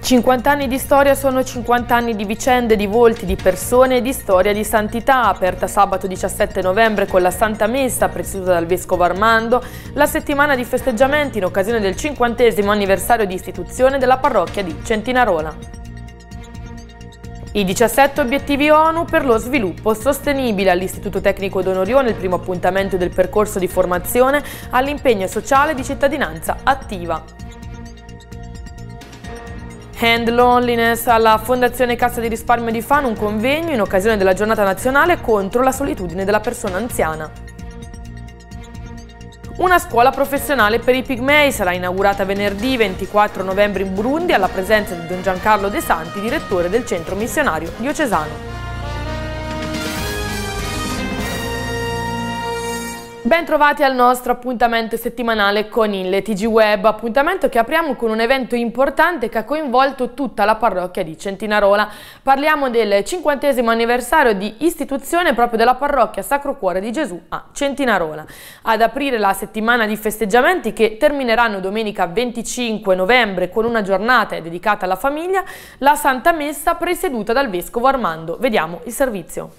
50 anni di storia sono 50 anni di vicende, di volti, di persone e di storia di santità. Aperta sabato 17 novembre con la Santa Messa, presieduta dal Vescovo Armando, la settimana di festeggiamenti in occasione del 50 anniversario di istituzione della parrocchia di Centinarola. I 17 obiettivi ONU per lo sviluppo sostenibile all'Istituto Tecnico d'Onorione, il primo appuntamento del percorso di formazione all'impegno sociale di cittadinanza attiva. Hand Loneliness alla Fondazione Cassa di Risparmio di Fano un convegno in occasione della giornata nazionale contro la solitudine della persona anziana. Una scuola professionale per i pigmei sarà inaugurata venerdì 24 novembre in Burundi alla presenza di Don Giancarlo De Santi, direttore del centro missionario diocesano. Bentrovati al nostro appuntamento settimanale con il TG Web, appuntamento che apriamo con un evento importante che ha coinvolto tutta la parrocchia di Centinarola. Parliamo del 50 anniversario di istituzione proprio della parrocchia Sacro Cuore di Gesù a Centinarola. Ad aprire la settimana di festeggiamenti che termineranno domenica 25 novembre con una giornata dedicata alla famiglia, la Santa Messa presieduta dal Vescovo Armando. Vediamo il servizio.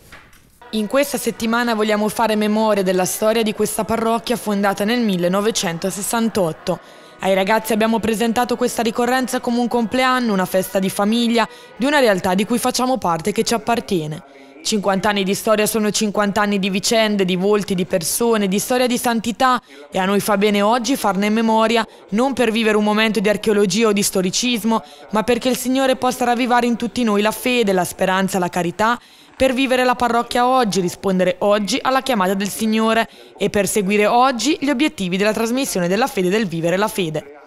In questa settimana vogliamo fare memoria della storia di questa parrocchia fondata nel 1968. Ai ragazzi abbiamo presentato questa ricorrenza come un compleanno, una festa di famiglia, di una realtà di cui facciamo parte e che ci appartiene. 50 anni di storia sono 50 anni di vicende, di volti, di persone, di storia di santità e a noi fa bene oggi farne memoria non per vivere un momento di archeologia o di storicismo, ma perché il Signore possa ravvivare in tutti noi la fede, la speranza, la carità per vivere la parrocchia oggi, rispondere oggi alla chiamata del Signore e perseguire oggi gli obiettivi della trasmissione della fede del vivere la fede.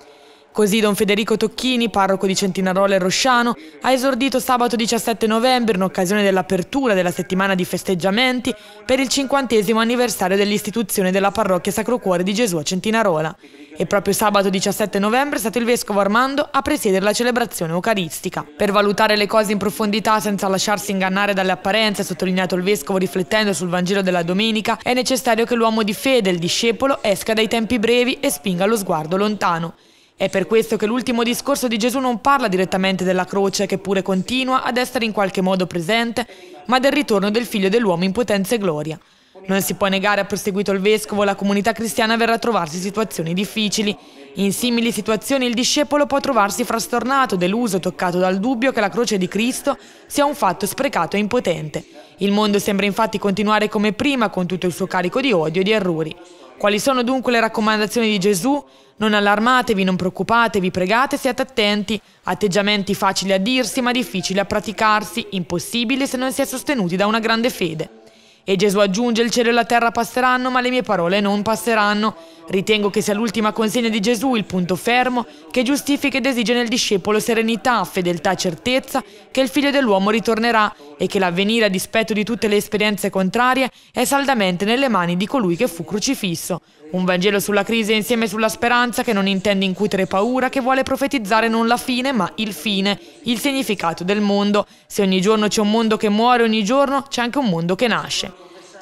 Così Don Federico Tocchini, parroco di Centinarola e Rosciano, ha esordito sabato 17 novembre in occasione dell'apertura della settimana di festeggiamenti per il cinquantesimo anniversario dell'istituzione della parrocchia Sacro Cuore di Gesù a Centinarola. E proprio sabato 17 novembre è stato il vescovo Armando a presiedere la celebrazione eucaristica. Per valutare le cose in profondità senza lasciarsi ingannare dalle apparenze, ha sottolineato il vescovo riflettendo sul Vangelo della domenica, è necessario che l'uomo di fede, il discepolo, esca dai tempi brevi e spinga lo sguardo lontano. È per questo che l'ultimo discorso di Gesù non parla direttamente della croce che pure continua ad essere in qualche modo presente, ma del ritorno del figlio dell'uomo in potenza e gloria. Non si può negare, ha proseguito il Vescovo, la comunità cristiana verrà a trovarsi in situazioni difficili. In simili situazioni il discepolo può trovarsi frastornato, deluso, toccato dal dubbio che la croce di Cristo sia un fatto sprecato e impotente. Il mondo sembra infatti continuare come prima con tutto il suo carico di odio e di errori. Quali sono dunque le raccomandazioni di Gesù? Non allarmatevi, non preoccupatevi, pregate, siate attenti, atteggiamenti facili a dirsi ma difficili a praticarsi, impossibili se non si è sostenuti da una grande fede. E Gesù aggiunge, il cielo e la terra passeranno, ma le mie parole non passeranno. Ritengo che sia l'ultima consegna di Gesù il punto fermo che giustifica ed esige nel discepolo serenità, fedeltà certezza che il figlio dell'uomo ritornerà e che l'avvenire a dispetto di tutte le esperienze contrarie è saldamente nelle mani di colui che fu crocifisso. Un Vangelo sulla crisi e insieme sulla speranza che non intende incutere paura, che vuole profetizzare non la fine ma il fine, il significato del mondo. Se ogni giorno c'è un mondo che muore, ogni giorno c'è anche un mondo che nasce.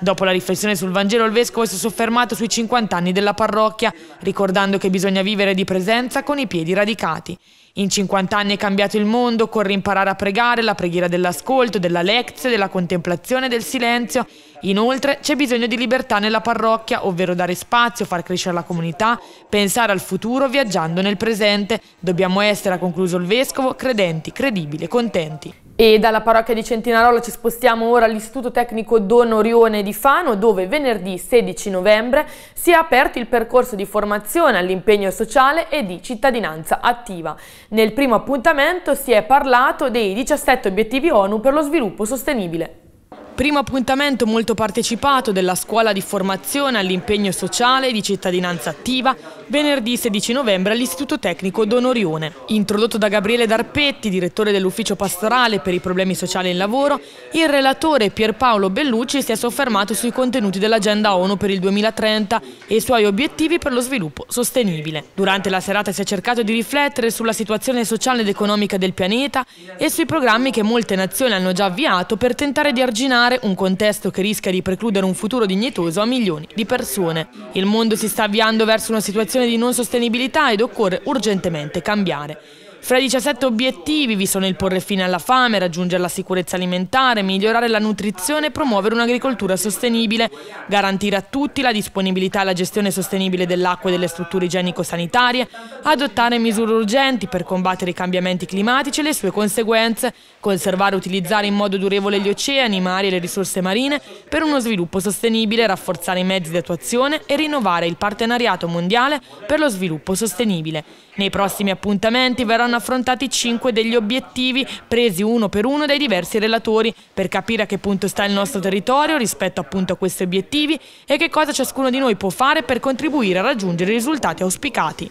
Dopo la riflessione sul Vangelo, il vescovo si è soffermato sui 50 anni della parrocchia, ricordando che bisogna vivere di presenza con i piedi radicati. In 50 anni è cambiato il mondo, occorre imparare a pregare, la preghiera dell'ascolto, della lezione, della contemplazione, del silenzio Inoltre c'è bisogno di libertà nella parrocchia, ovvero dare spazio, far crescere la comunità, pensare al futuro viaggiando nel presente. Dobbiamo essere, ha concluso il Vescovo, credenti, credibili, contenti. E dalla parrocchia di Centinarola ci spostiamo ora all'Istituto Tecnico Don Orione di Fano, dove venerdì 16 novembre si è aperto il percorso di formazione all'impegno sociale e di cittadinanza attiva. Nel primo appuntamento si è parlato dei 17 obiettivi ONU per lo sviluppo sostenibile. Primo appuntamento molto partecipato della scuola di formazione all'impegno sociale di cittadinanza attiva venerdì 16 novembre all'Istituto Tecnico Don Orione. Introdotto da Gabriele Darpetti, direttore dell'Ufficio Pastorale per i problemi sociali e il lavoro, il relatore Pierpaolo Bellucci si è soffermato sui contenuti dell'Agenda ONU per il 2030 e i suoi obiettivi per lo sviluppo sostenibile. Durante la serata si è cercato di riflettere sulla situazione sociale ed economica del pianeta e sui programmi che molte nazioni hanno già avviato per tentare di arginare un contesto che rischia di precludere un futuro dignitoso a milioni di persone. Il mondo si sta avviando verso una situazione situazione di non sostenibilità ed occorre urgentemente cambiare fra i 17 obiettivi vi sono il porre fine alla fame, raggiungere la sicurezza alimentare, migliorare la nutrizione e promuovere un'agricoltura sostenibile, garantire a tutti la disponibilità e la gestione sostenibile dell'acqua e delle strutture igienico-sanitarie, adottare misure urgenti per combattere i cambiamenti climatici e le sue conseguenze, conservare e utilizzare in modo durevole gli oceani, i mari e le risorse marine per uno sviluppo sostenibile, rafforzare i mezzi di attuazione e rinnovare il partenariato mondiale per lo sviluppo sostenibile. Nei prossimi appuntamenti verranno saranno affrontati cinque degli obiettivi presi uno per uno dai diversi relatori per capire a che punto sta il nostro territorio rispetto appunto a questi obiettivi e che cosa ciascuno di noi può fare per contribuire a raggiungere i risultati auspicati.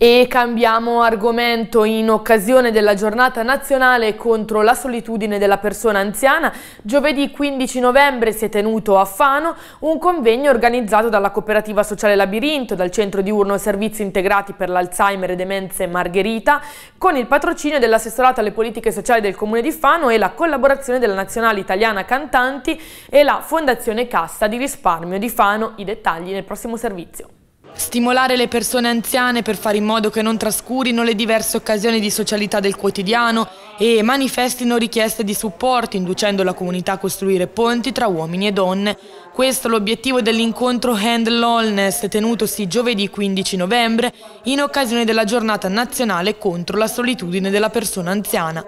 E cambiamo argomento in occasione della giornata nazionale contro la solitudine della persona anziana. Giovedì 15 novembre si è tenuto a Fano un convegno organizzato dalla cooperativa sociale Labirinto, dal centro di urno servizi integrati per l'Alzheimer e demenze Margherita, con il patrocinio dell'assessorato alle politiche sociali del comune di Fano e la collaborazione della nazionale italiana Cantanti e la fondazione Cassa di risparmio di Fano. I dettagli nel prossimo servizio. Stimolare le persone anziane per fare in modo che non trascurino le diverse occasioni di socialità del quotidiano e manifestino richieste di supporto, inducendo la comunità a costruire ponti tra uomini e donne. Questo è l'obiettivo dell'incontro Hand Allness, tenutosi giovedì 15 novembre in occasione della giornata nazionale contro la solitudine della persona anziana.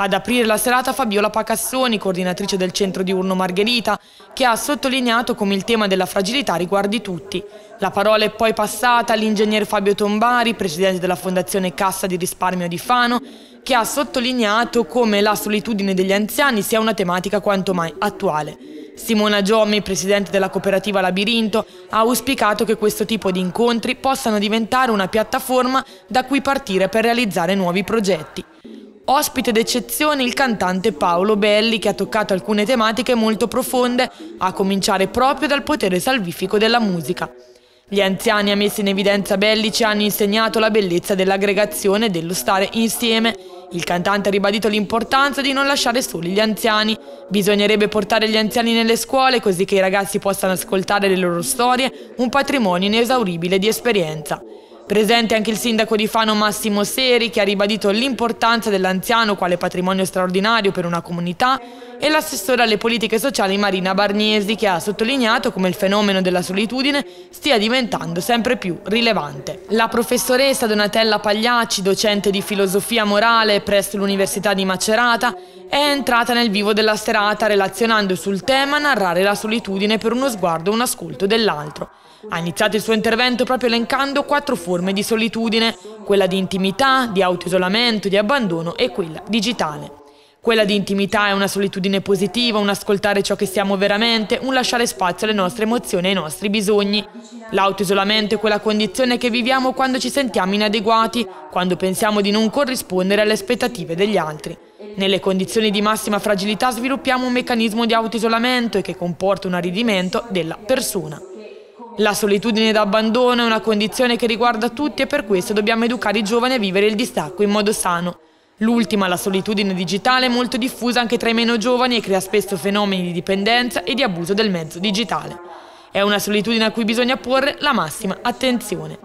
Ad aprire la serata Fabiola Pacassoni, coordinatrice del centro diurno Margherita, che ha sottolineato come il tema della fragilità riguardi tutti. La parola è poi passata all'ingegner Fabio Tombari, presidente della Fondazione Cassa di Risparmio di Fano, che ha sottolineato come la solitudine degli anziani sia una tematica quanto mai attuale. Simona Giommi, presidente della cooperativa Labirinto, ha auspicato che questo tipo di incontri possano diventare una piattaforma da cui partire per realizzare nuovi progetti. Ospite d'eccezione il cantante Paolo Belli che ha toccato alcune tematiche molto profonde, a cominciare proprio dal potere salvifico della musica. Gli anziani ammessi in evidenza Belli ci hanno insegnato la bellezza dell'aggregazione e dello stare insieme. Il cantante ha ribadito l'importanza di non lasciare soli gli anziani. Bisognerebbe portare gli anziani nelle scuole così che i ragazzi possano ascoltare le loro storie, un patrimonio inesauribile di esperienza. Presente anche il sindaco di Fano Massimo Seri che ha ribadito l'importanza dell'anziano quale patrimonio straordinario per una comunità e l'assessore alle politiche sociali Marina Barniesi che ha sottolineato come il fenomeno della solitudine stia diventando sempre più rilevante. La professoressa Donatella Pagliacci, docente di filosofia morale presso l'Università di Macerata, è entrata nel vivo della serata relazionando sul tema narrare la solitudine per uno sguardo e un ascolto dell'altro. Ha iniziato il suo intervento proprio elencando quattro forme di solitudine, quella di intimità, di autoisolamento, di abbandono e quella digitale. Quella di intimità è una solitudine positiva, un ascoltare ciò che siamo veramente, un lasciare spazio alle nostre emozioni e ai nostri bisogni. L'autoisolamento è quella condizione che viviamo quando ci sentiamo inadeguati, quando pensiamo di non corrispondere alle aspettative degli altri. Nelle condizioni di massima fragilità sviluppiamo un meccanismo di autoisolamento che comporta un aridimento della persona. La solitudine d'abbandono è una condizione che riguarda tutti e per questo dobbiamo educare i giovani a vivere il distacco in modo sano. L'ultima, la solitudine digitale, è molto diffusa anche tra i meno giovani e crea spesso fenomeni di dipendenza e di abuso del mezzo digitale. È una solitudine a cui bisogna porre la massima attenzione.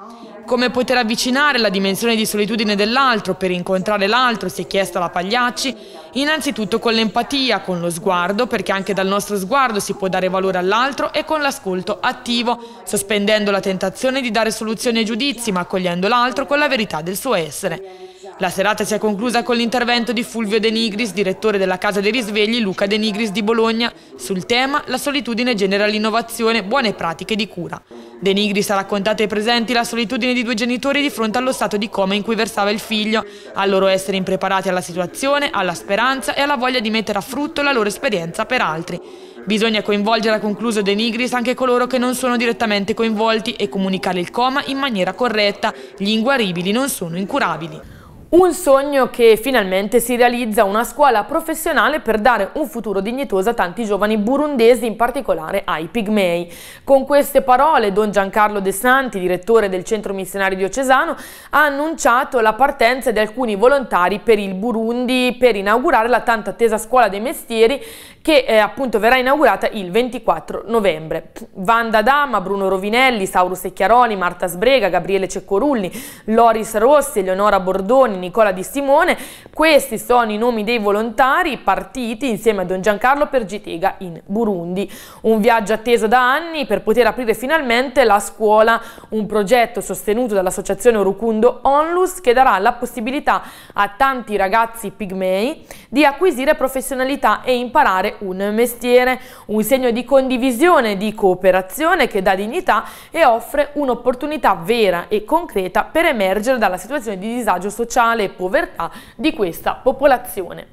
Come poter avvicinare la dimensione di solitudine dell'altro per incontrare l'altro, si è chiesta la Pagliacci, innanzitutto con l'empatia, con lo sguardo, perché anche dal nostro sguardo si può dare valore all'altro e con l'ascolto attivo, sospendendo la tentazione di dare soluzioni ai giudizi, ma accogliendo l'altro con la verità del suo essere. La serata si è conclusa con l'intervento di Fulvio De Nigris, direttore della Casa dei Risvegli Luca De Nigris di Bologna, sul tema La solitudine genera l'innovazione, buone pratiche di cura. De Nigris ha raccontato ai presenti la solitudine di due genitori di fronte allo stato di coma in cui versava il figlio, al loro essere impreparati alla situazione, alla speranza e alla voglia di mettere a frutto la loro esperienza per altri. Bisogna coinvolgere, ha concluso De Nigris, anche coloro che non sono direttamente coinvolti e comunicare il coma in maniera corretta. Gli inguaribili non sono incurabili. Un sogno che finalmente si realizza una scuola professionale per dare un futuro dignitoso a tanti giovani burundesi, in particolare ai pigmei. Con queste parole Don Giancarlo De Santi, direttore del Centro Missionario Diocesano, ha annunciato la partenza di alcuni volontari per il Burundi per inaugurare la tanto attesa scuola dei mestieri che eh, appunto verrà inaugurata il 24 novembre. Vanda Dama, Bruno Rovinelli, Sauro Secchiaroli, Marta Sbrega, Gabriele Ceccorulli, Loris Rossi, Eleonora Bordoni, Nicola Di Simone. Questi sono i nomi dei volontari partiti insieme a Don Giancarlo per Gitega in Burundi. Un viaggio atteso da anni per poter aprire finalmente la scuola, un progetto sostenuto dall'associazione Rukundo Onlus che darà la possibilità a tanti ragazzi pigmei di acquisire professionalità e imparare un mestiere, un segno di condivisione, di cooperazione che dà dignità e offre un'opportunità vera e concreta per emergere dalla situazione di disagio sociale e povertà di questa popolazione.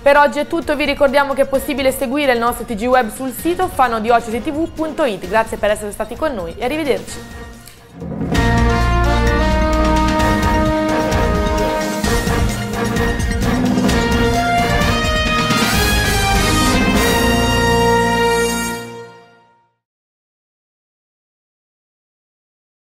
Per oggi è tutto, vi ricordiamo che è possibile seguire il nostro TG Web sul sito fanodiocesitv.it. Grazie per essere stati con noi e arrivederci.